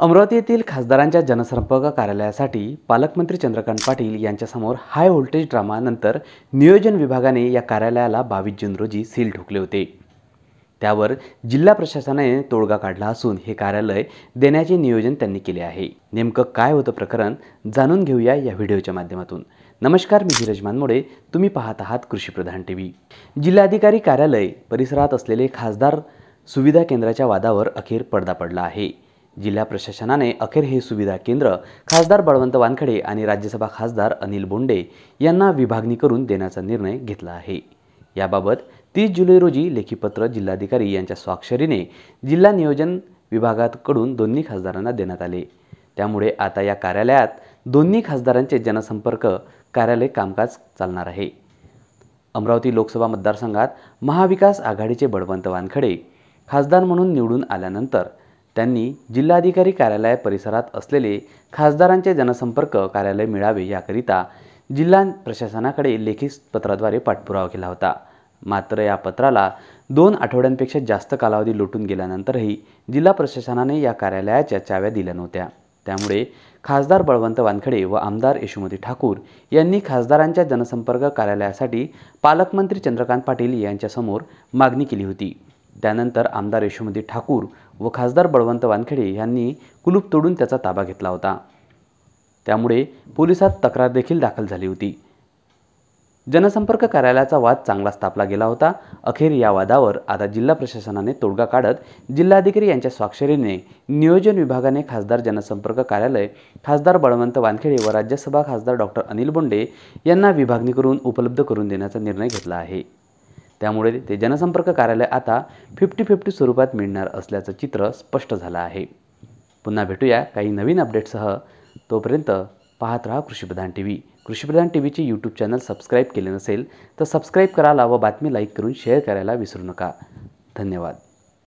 अमरावती येथील खासदारांच्या जनसंपर्क कार्यालयासाठी पालकमंत्री चंद्रकांत पाटील यांच्यासमोर हाय व्होल्टेज ड्रामानंतर नियोजन विभागाने या कार्यालयाला बावीस जून रोजी सील ठोकले होते त्यावर जिल्हा प्रशासनाने तोडगा काढला असून हे कार्यालय देण्याचे नियोजन त्यांनी केले आहे नेमकं काय होतं प्रकरण जाणून घेऊया या व्हिडिओच्या माध्यमातून नमस्कार मी धीरज मानमोडे तुम्ही पाहत आहात कृषीप्रधान टी व्ही जिल्हाधिकारी कार्यालय परिसरात असलेले खासदार सुविधा केंद्राच्या वादावर अखेर पडदा पडला आहे जिल्हा प्रशासनाने अखेर हे सुविधा केंद्र खासदार बळवंत वानखडे आणि राज्यसभा खासदार अनिल बोंडे यांना विभागणी करून देण्याचा निर्णय घेतला आहे याबाबत तीस जुलै रोजी लेखीपत्र जिल्हाधिकारी यांच्या स्वाक्षरीने जिल्हा नियोजन विभागाकडून दोन्ही खासदारांना देण्यात आले त्यामुळे आता या कार्यालयात दोन्ही खासदारांचे जनसंपर्क कार्यालय कामकाज चालणार आहे अमरावती लोकसभा मतदारसंघात महाविकास आघाडीचे बळवंत वानखडे खासदार म्हणून निवडून आल्यानंतर त्यांनी जिल्हाधिकारी कार्यालय परिसरात असलेले खासदारांचे जनसंपर्क कार्यालय मिळावे याकरिता जिल्हा प्रशासनाकडे लेखी पत्राद्वारे पाठपुरावा केला होता मात्र या पत्राला दोन आठवड्यांपेक्षा जास्त कालावधी लुटून गेल्यानंतरही जिल्हा प्रशासनाने या कार्यालयाच्या चाव्या दिल्या नव्हत्या त्यामुळे खासदार बळवंत वानखडे व आमदार यशोमती ठाकूर यांनी खासदारांच्या जनसंपर्क कार्यालयासाठी पालकमंत्री चंद्रकांत पाटील यांच्यासमोर मागणी केली होती त्यानंतर आमदार यशोमती ठाकूर व खासदार बळवंत वानखेडे यांनी कुलूप तोडून त्याचा ताबा घेतला होता त्यामुळे पोलिसात तक्रार देखील दाखल झाली होती जनसंपर्क कार्यालयाचा वाद चांगलाच तापला गेला होता अखेर या वादावर आता जिल्हा प्रशासनाने तोडगा काढत जिल्हाधिकारी यांच्या स्वाक्षरीने नियोजन विभागाने खासदार जनसंपर्क कार्यालय खासदार बळवंत वानखेडे व राज्यसभा खासदार डॉक्टर अनिल बोंडे यांना विभागणी करून उपलब्ध करून देण्याचा निर्णय घेतला आहे त्यामुळे ते जनसंपर्क कार्यालय आता फिफ्टी फिफ्टी स्वरूपात मिळणार असल्याचं चित्र स्पष्ट झालं आहे पुन्हा भेटूया काही नवीन अपडेट्ससह तोपर्यंत पाहत रहा Krishipradhan T V Krishipradhan T व्हीचे यूट्यूब चॅनल सबस्क्राईब केले नसेल तर सबस्क्राईब करायला व बातमी लाईक करून शेअर करायला विसरू नका धन्यवाद